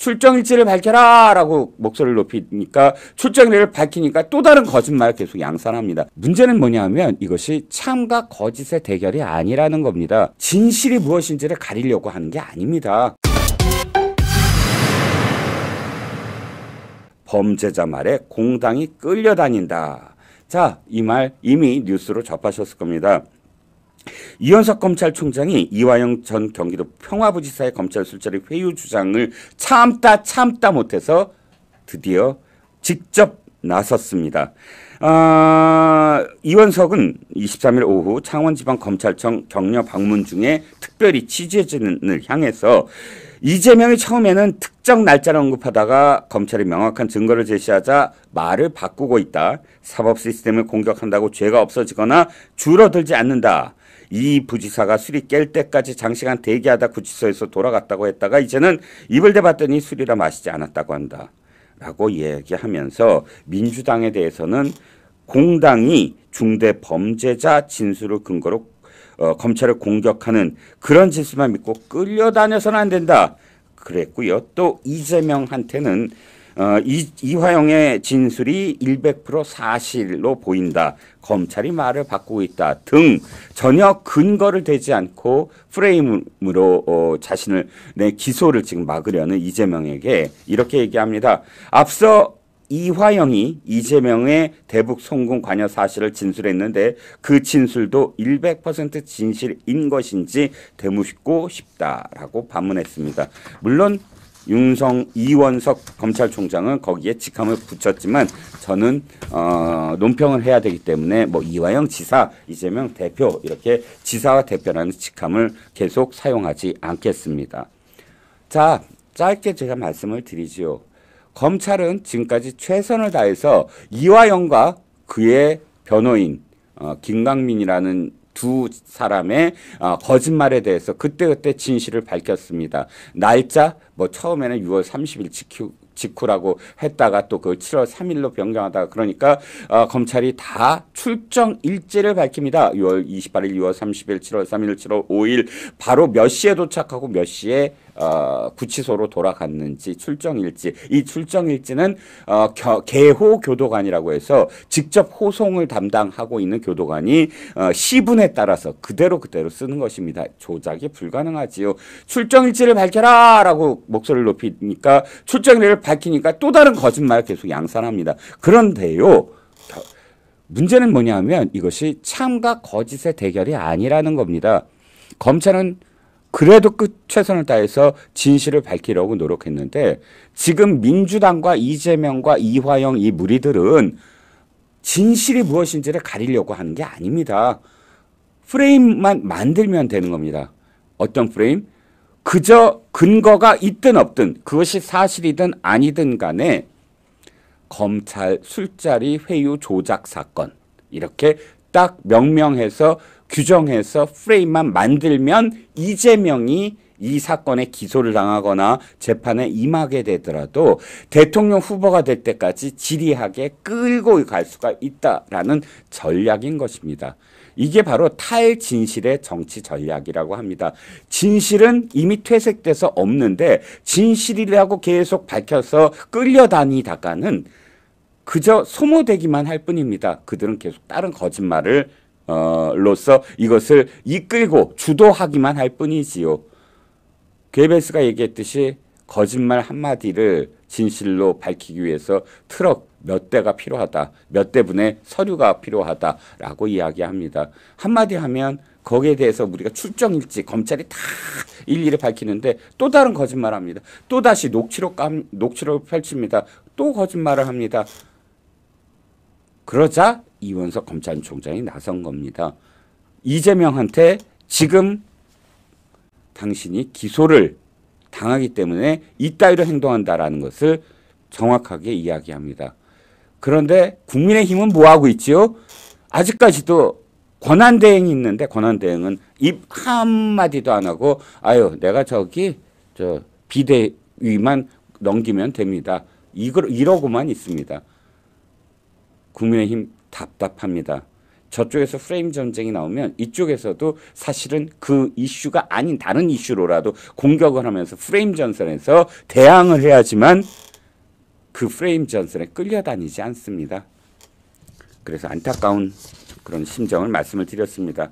출정일지를 밝혀라라고 목소리를 높이니까 출정일을 밝히니까 또 다른 거짓말 계속 양산합니다. 문제는 뭐냐면 하 이것이 참과 거짓의 대결이 아니라는 겁니다. 진실이 무엇인지를 가리려고 하는 게 아닙니다. 범죄자 말에 공당이 끌려다닌다. 자, 이 말 이미 뉴스로 접하셨을 겁니다. 이현석 검찰총장이 이화영 전 경기도 평화부지사의 검찰 술자리 회유 주장을 참다 참다 못해서 드디어 직접 나섰습니다. 아, 이원석은 23일 오후 창원지방검찰청 격려 방문 중에 특별히 취재진을 향해서 이재명이 처음에는 특정 날짜를 언급하다가 검찰이 명확한 증거를 제시하자 말을 바꾸고 있다. 사법 시스템을 공격한다고 죄가 없어지거나 줄어들지 않는다. 이 부지사가 술이 깰 때까지 장시간 대기하다 구치소에서 돌아갔다고 했다가 이제는 입을 대봤더니 술이라 마시지 않았다고 한다. 라고 얘기하면서 민주당에 대해서는 공당이 중대 범죄자 진술을 근거로 어, 검찰을 공격하는 그런 진술만 믿고 끌려다녀서는 안 된다. 그랬고요. 또 이재명한테는 어, 이, 이화영의 진술이 100% 사실로 보인다. 검찰이 말을 바꾸고 있다 등 전혀 근거를 대지 않고 프레임으로 어, 자신을 내 기소를 지금 막으려는 이재명에게 이렇게 얘기합니다. 앞서 이화영이 이재명의 대북 송금 관여 사실을 진술했는데 그 진술도 100% 진실인 것인지 되묻고 싶다라고 반문했습니다. 물론 윤성 이원석 검찰총장은 거기에 직함을 붙였지만 저는 어, 논평을 해야 되기 때문에 뭐 이화영 지사 이재명 대표 이렇게 지사와 대표라는 직함을 계속 사용하지 않겠습니다. 자 짧게 제가 말씀을 드리지요. 검찰은 지금까지 최선을 다해서 이화영과 그의 변호인 어, 김강민이라는 두 사람의 어, 거짓말에 대해서 그때그때 진실을 밝혔습니다. 날짜 뭐 처음에는 6월 30일 지키 직후라고 했다가 또 그걸 7월 3일로 변경하다가 그러니까 어, 검찰이 다 출정 일제를 밝힙니다. 6월 28일, 6월 30일, 7월 3일, 7월 5일 바로 몇 시에 도착하고 몇 시에 어, 구치소로 돌아갔는지 출정일지 이 출정일지는 어, 겨, 개호 교도관이라고 해서 직접 호송을 담당하고 있는 교도관이 어, 시분에 따라서 그대로 그대로 쓰는 것입니다. 조작이 불가능하지요. 출정일지를 밝혀라라고 목소리를 높이니까 출정일을 밝히니까 또 다른 거짓말 계속 양산합니다. 그런데요. 문제는 뭐냐면 이것이 참과 거짓의 대결이 아니라는 겁니다. 검찰은 그래도 그 최선을 다해서 진실을 밝히려고 노력했는데 지금 민주당과 이재명과 이화영 이 무리들은 진실이 무엇인지를 가리려고 하는 게 아닙니다. 프레임만 만들면 되는 겁니다. 어떤 프레임? 그저 근거가 있든 없든 그것이 사실이든 아니든 간에 검찰 술자리 회유 조작 사건 이렇게 딱 명명해서 규정해서 프레임만 만들면 이재명이 이 사건에 기소를 당하거나 재판에 임하게 되더라도 대통령 후보가 될 때까지 지리하게 끌고 갈 수가 있다라는 전략인 것입니다. 이게 바로 탈진실의 정치 전략이라고 합니다. 진실은 이미 퇴색돼서 없는데 진실이라고 계속 밝혀서 끌려다니다가는 그저 소모되기만 할 뿐입니다. 그들은 계속 다른 거짓말을 로서 이것을 이끌고 주도하기만 할 뿐이지요. 괴베스가 얘기했듯이 거짓말 한마디를 진실로 밝히기 위해서 트럭 몇 대가 필요하다. 몇 대분의 서류가 필요하다라고 이야기합니다. 한마디 하면 거기에 대해서 우리가 출정일지 검찰이 다 일일이 밝히는데 또 다른 거짓말합니다. 또 다시 녹취록 녹취록 펼칩니다. 또 거짓말을 합니다. 그러자 이원석 검찰총장이 나선 겁니다. 이재명한테 지금 당신이 기소를 당하기 때문에 이따위로 행동한다라는 것을 정확하게 이야기합니다. 그런데 국민의힘은 뭐하고 있지요? 아직까지도 권한대행이 있는데 권한대행은 입 한마디도 안 하고 아유 내가 저기 저 비대위만 넘기면 됩니다. 이걸 이러고만 있습니다. 국민의힘 답답합니다. 저쪽에서 프레임 전쟁이 나오면 이쪽에서도 사실은 그 이슈가 아닌 다른 이슈로라도 공격을 하면서 프레임 전선에서 대항을 해야지만 그 프레임 전선에 끌려다니지 않습니다. 그래서 안타까운 그런 심정을 말씀을 드렸습니다.